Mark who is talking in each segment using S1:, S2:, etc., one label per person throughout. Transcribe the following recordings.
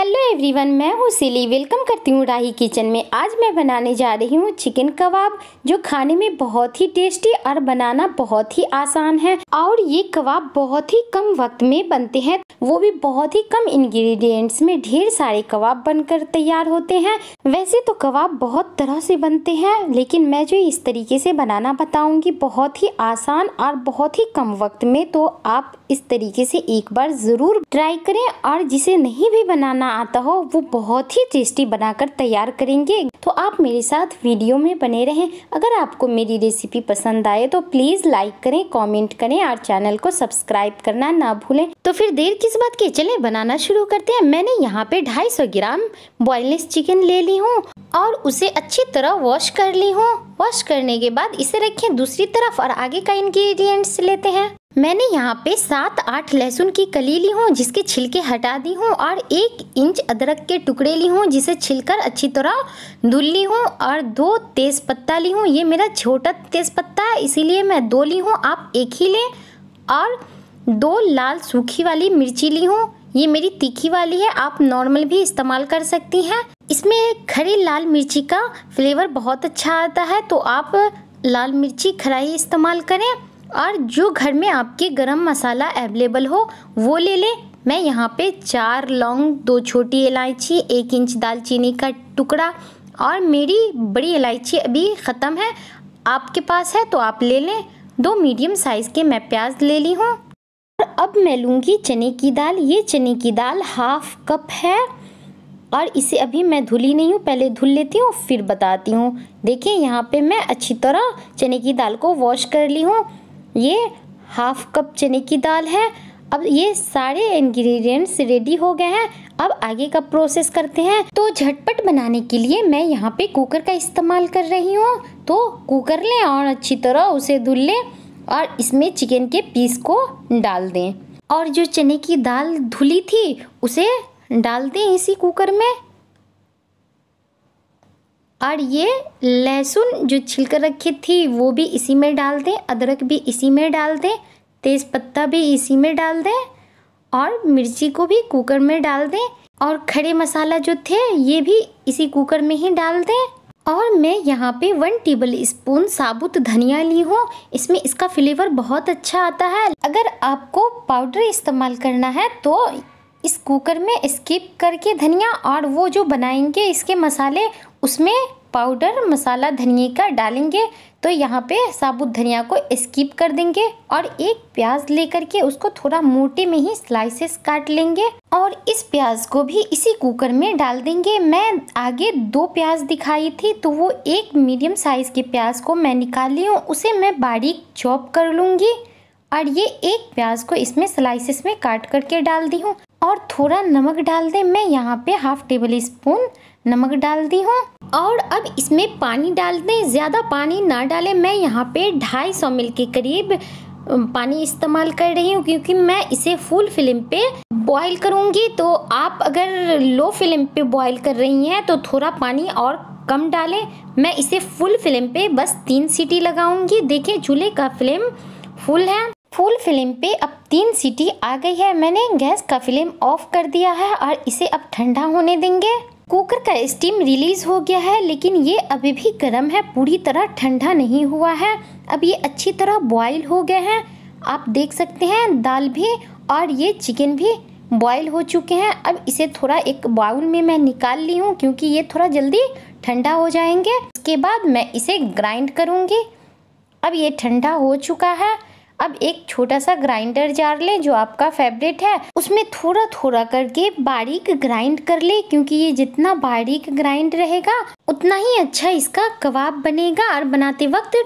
S1: hello everyone मैं हूँ सिली welcome करती हूँ राही किचन में आज मैं बनाने जा रही हूँ चिकन कबाब जो खाने में बहुत ही टेस्टी और बनाना बहुत ही आसान है और ये कबाब बहुत ही कम वक्त में बनते हैं वो भी बहुत ही कम इंग्रेडिएंट्स में ढेर सारे कबाब बनकर तैयार होते हैं वैसे तो कबाब बहुत तरह से बनते हैं लेकिन मैं जो इस तरीके से बनाना बताऊंगी बहुत ही आसान और बहुत ही कम वक्त में तो आप इस तरीके से एक बार ज़रूर ट्राई करें और जिसे नहीं भी बनाना आता हो वो बहुत ही टेस्टी बनाकर तैयार करेंगे तो आप मेरे साथ वीडियो में बने रहें अगर आपको मेरी रेसिपी पसंद आए तो प्लीज़ लाइक करें कमेंट करें और चैनल को सब्सक्राइब करना ना भूलें तो फिर देर किस इस बात के चले बनाना शुरू करते हैं मैंने यहाँ पे 250 ग्राम बॉयलेस चिकन ले ली हूँ और उसे अच्छी तरह वॉश कर ली हूँ वॉश करने के बाद इसे रखें दूसरी तरफ और आगे का इंग्रेडिएंट्स लेते हैं मैंने यहाँ पे सात आठ लहसुन की कली ली हूँ जिसके छिलके हटा दी हूँ और एक इंच अदरक के टुकड़े ली हूँ जिसे छिलकर अच्छी तरह धुल ली हूँ और दो तेज़ पत्ता ली हूँ ये मेरा छोटा तेज़ पत्ता है इसीलिए मैं दो ली हूँ आप एक ही लें और दो लाल सूखी वाली मिर्ची ली हूँ ये मेरी तीखी वाली है आप नॉर्मल भी इस्तेमाल कर सकती हैं इसमें खड़ी लाल मिर्ची का फ्लेवर बहुत अच्छा आता है तो आप लाल मिर्ची खरा ही इस्तेमाल करें और जो घर में आपके गरम मसाला अवेलेबल हो वो ले लें मैं यहाँ पे चार लौंग दो छोटी इलायची एक इंच दालचीनी का टुकड़ा और मेरी बड़ी इलायची अभी ख़त्म है आपके पास है तो आप ले लें दो मीडियम साइज़ के मैं प्याज ले ली हूँ अब मैं लूँगी चने की दाल ये चने की दाल हाफ कप है और इसे अभी मैं धुली नहीं हूँ पहले धुल लेती हूँ फिर बताती हूँ देखिए यहाँ पे मैं अच्छी तरह चने की दाल को वॉश कर ली हूँ ये हाफ कप चने की दाल है अब ये सारे इंग्रेडिएंट्स रेडी हो गए हैं अब आगे का प्रोसेस करते हैं तो झटपट बनाने के लिए मैं यहाँ पे कुकर का इस्तेमाल कर रही हूँ तो कुकर लें और अच्छी तरह उसे धुल लें और इसमें चिकन के पीस को डाल दें और जो चने की दाल धुली थी उसे डाल दें इसी कुकर में और ये लहसुन जो छिलकर रखी थी वो भी इसी में डाल दें अदरक भी इसी में डाल दें तेज़ पत्ता भी इसी में डाल दें और मिर्ची को भी कुकर में डाल दें और खड़े मसाला जो थे ये भी इसी कुकर में ही डाल दें और मैं यहाँ पे वन टेबल स्पून साबुत धनिया ली हूँ इसमें इसका फ्लेवर बहुत अच्छा आता है अगर आपको पाउडर इस्तेमाल करना है तो इस कुकर में स्किप करके धनिया और वो जो बनाएंगे इसके मसाले उसमें पाउडर मसाला धनिए का डालेंगे तो यहाँ पे साबुत धनिया को स्किप कर देंगे और एक प्याज लेकर के उसको थोड़ा मोटे में ही स्लाइसेस काट लेंगे और इस प्याज को भी इसी कुकर में डाल देंगे मैं आगे दो प्याज दिखाई थी तो वो एक मीडियम साइज़ के प्याज को मैं निकाल ली हूँ उसे मैं बारीक चॉप कर लूँगी और ये एक प्याज को इसमें स्लाइसिस में काट करके डाल दी हूँ और थोड़ा नमक डाल दें मैं यहाँ पे हाफ टेबल स्पून नमक डाल दी हूँ और अब इसमें पानी डाल दें ज़्यादा पानी ना डालें मैं यहाँ पे ढाई सौ मिल के करीब पानी इस्तेमाल कर रही हूँ क्योंकि मैं इसे फुल फ्लेम पे बॉईल करूँगी तो आप अगर लो फ्लेम पे बॉईल कर रही हैं तो थोड़ा पानी और कम डालें मैं इसे फुल फ्लेम पे बस तीन सीटी लगाऊंगी देखें चूल्हे का फ्लेम फुल है फुल फ्लेम पे अब तीन सीटी आ गई है मैंने गैस का फ्लेम ऑफ कर दिया है और इसे अब ठंडा होने देंगे कुकर का स्टीम रिलीज़ हो गया है लेकिन ये अभी भी गर्म है पूरी तरह ठंडा नहीं हुआ है अब ये अच्छी तरह बॉयल हो गए हैं आप देख सकते हैं दाल भी और ये चिकन भी बॉयल हो चुके हैं अब इसे थोड़ा एक बाउल में मैं निकाल ली हूँ क्योंकि ये थोड़ा जल्दी ठंडा हो जाएंगे उसके बाद मैं इसे ग्राइंड करूँगी अब ये ठंडा हो चुका है अब एक छोटा सा ग्राइंडर जार ले जो आपका फेवरेट है उसमें थोड़ा थोड़ा करके बारीक ग्राइंड कर ले क्योंकि ये जितना बारीक ग्राइंड रहेगा उतना ही अच्छा इसका कबाब बनेगा और बनाते वक्त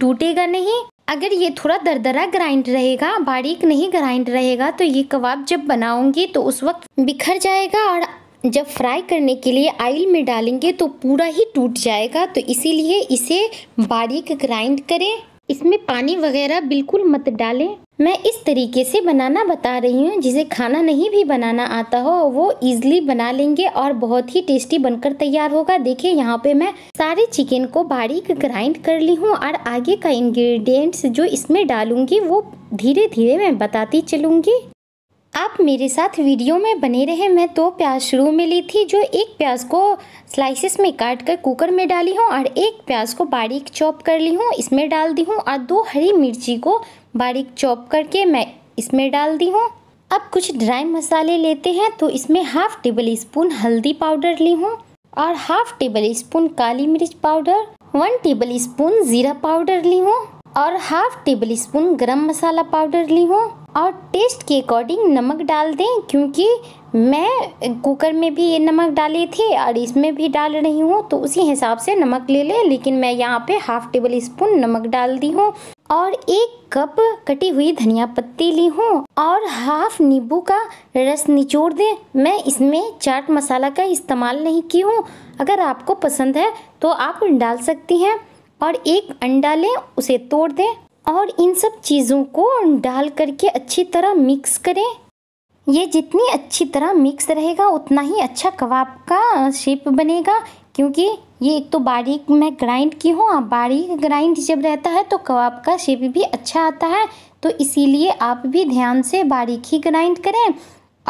S1: टूटेगा नहीं अगर ये थोड़ा दरदरा ग्राइंड रहेगा बारीक नहीं ग्राइंड रहेगा तो ये कबाब जब बनाऊंगी तो उस वक्त बिखर जाएगा और जब फ्राई करने के लिए आयल में डालेंगे तो पूरा ही टूट जाएगा तो इसीलिए इसे बारीक ग्राइंड करें इसमें पानी वगैरह बिल्कुल मत डालें मैं इस तरीके से बनाना बता रही हूँ जिसे खाना नहीं भी बनाना आता हो वो इजीली बना लेंगे और बहुत ही टेस्टी बनकर तैयार होगा देखिए यहाँ पे मैं सारे चिकन को बारीक ग्राइंड कर ली हूँ और आगे का इंग्रेडिएंट्स जो इसमें डालूंगी वो धीरे धीरे मैं बताती चलूँगी आप मेरे साथ वीडियो में बने रहे मैं दो प्याज शुरू में ली थी जो एक प्याज को स्लाइसिस में काट कर कुकर में डाली हूँ और एक प्याज को बारीक चॉप कर ली हूँ इसमें डाल दी हूँ और दो हरी मिर्ची को बारीक चॉप करके मैं इसमें डाल दी हूँ अब कुछ ड्राई मसाले लेते हैं तो इसमें हाफ़ टेबल स्पून हल्दी पाउडर ली हूँ और हाफ़ टेबल स्पून काली मिर्च पाउडर वन टेबल स्पून ज़ीरा पाउडर ली हूँ और हाफ़ टेबल स्पून गर्म मसाला पाउडर ली हूँ और टेस्ट के अकॉर्डिंग नमक डाल दें क्योंकि मैं कुकर में भी ये नमक डाली थी और इसमें भी डाल रही हूँ तो उसी हिसाब से नमक ले लें लेकिन मैं यहाँ पे हाफ़ टेबल स्पून नमक डाल दी हूँ और एक कप कटी हुई धनिया पत्ती ली हूँ और हाफ नींबू का रस निचोड़ दें मैं इसमें चाट मसाला का इस्तेमाल नहीं की हूँ अगर आपको पसंद है तो आप डाल सकती हैं और एक अंडा लें उसे तोड़ दें और इन सब चीज़ों को डाल करके अच्छी तरह मिक्स करें ये जितनी अच्छी तरह मिक्स रहेगा उतना ही अच्छा कबाब का शेप बनेगा क्योंकि ये एक तो बारीक मैं ग्राइंड की हूँ आप बारीक ग्राइंड जब रहता है तो कबाब का शेप भी अच्छा आता है तो इसीलिए आप भी ध्यान से बारीक ही ग्राइंड करें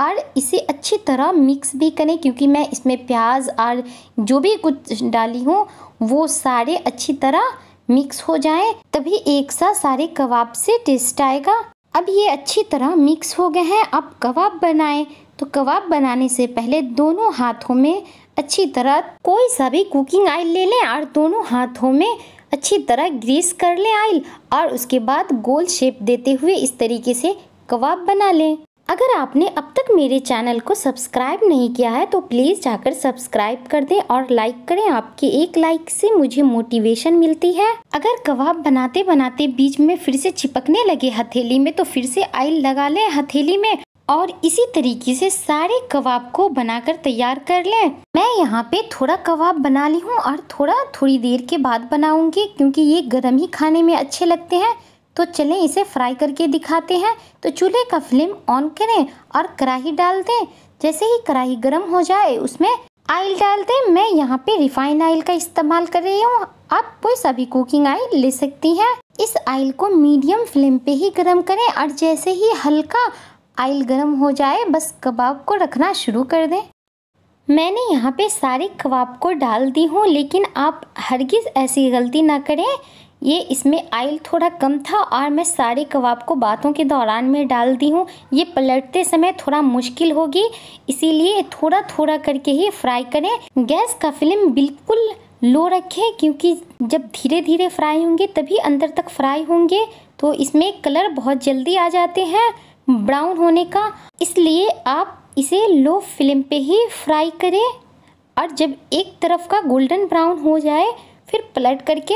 S1: और इसे अच्छी तरह मिक्स भी करें क्योंकि मैं इसमें प्याज और जो भी कुछ डाली हूँ वो सारे अच्छी तरह मिक्स हो जाए तभी एक साथ सारे कबाब से टेस्ट आएगा अब ये अच्छी तरह मिक्स हो गए हैं अब कबाब बनाएं तो कबाब बनाने से पहले दोनों हाथों में अच्छी तरह कोई सा भी कुकिंग ऑयल ले लें और दोनों हाथों में अच्छी तरह ग्रीस कर लें ऑयल और उसके बाद गोल शेप देते हुए इस तरीके से कबाब बना लें अगर आपने अब तक मेरे चैनल को सब्सक्राइब नहीं किया है तो प्लीज़ जाकर सब्सक्राइब कर दें और लाइक करें आपके एक लाइक से मुझे मोटिवेशन मिलती है अगर कबाब बनाते बनाते बीच में फिर से चिपकने लगे हथेली में तो फिर से आयल लगा लें हथेली में और इसी तरीके से सारे कबाब को बनाकर तैयार कर लें मैं यहाँ पे थोड़ा कबाब बना ली हूँ और थोड़ा थोड़ी देर के बाद बनाऊँगी क्योंकि ये गर्म ही खाने में अच्छे लगते हैं तो चलें इसे फ्राई करके दिखाते हैं तो चूल्हे का फ्लेम ऑन करें और कढ़ाई डाल दें जैसे ही कढ़ाई गर्म हो जाए उसमें आयल डाल दें मैं यहाँ पे रिफाइन आयल का इस्तेमाल कर रही हूँ आप कोई सभी कुकिंग आयल ले सकती हैं इस आयल को मीडियम फ्लेम पे ही गर्म करें और जैसे ही हल्का आयल गर्म हो जाए बस कबाब को रखना शुरू कर दें मैंने यहाँ पे सारे कबाब को डाल दी हूँ लेकिन आप हरगिज़ ऐसी गलती ना करें ये इसमें आयल थोड़ा कम था और मैं सारे कबाब को बातों के दौरान में डाल दी हूँ ये पलटते समय थोड़ा मुश्किल होगी इसीलिए थोड़ा थोड़ा करके ही फ्राई करें गैस का फ्लेम बिल्कुल लो रखें क्योंकि जब धीरे धीरे फ्राई होंगे तभी अंदर तक फ्राई होंगे तो इसमें कलर बहुत जल्दी आ जाते हैं ब्राउन होने का इसलिए आप इसे लो फ्लेम पे ही फ्राई करें और जब एक तरफ का गोल्डन ब्राउन हो जाए फिर पलट करके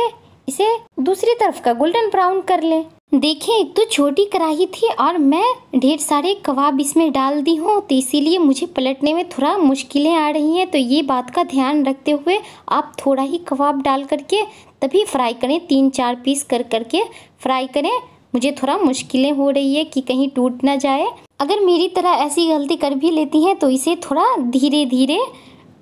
S1: इसे दूसरी तरफ का गोल्डन ब्राउन कर लें देखिए एक तो छोटी कढ़ाई थी और मैं ढेर सारे कबाब इसमें डाल दी हूँ तो इसीलिए मुझे पलटने में थोड़ा मुश्किलें आ रही हैं तो ये बात का ध्यान रखते हुए आप थोड़ा ही कबाब डाल करके तभी फ्राई करें तीन चार पीस कर करके फ्राई करें मुझे थोड़ा मुश्किलें हो रही है कि कहीं टूट ना जाए अगर मेरी तरह ऐसी गलती कर भी लेती हैं तो इसे थोड़ा धीरे धीरे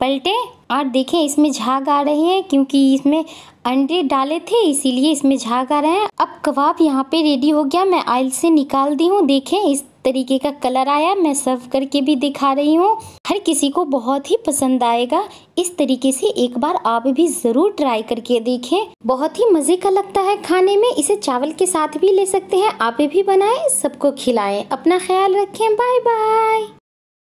S1: पलटे और देखें इसमें झाग आ रहे हैं क्योंकि इसमें अंडे डाले थे इसीलिए इसमें झाग आ रहे हैं अब कबाब यहाँ पे रेडी हो गया मैं आयल से निकाल दी हूँ देखें इस तरीके का कलर आया मैं सर्व करके भी दिखा रही हूँ हर किसी को बहुत ही पसंद आएगा इस तरीके से एक बार आप भी ज़रूर ट्राई करके देखें बहुत ही मज़े का लगता है खाने में इसे चावल के साथ भी ले सकते हैं आप भी बनाएं सबको खिलाएं अपना ख्याल रखें बाय बाय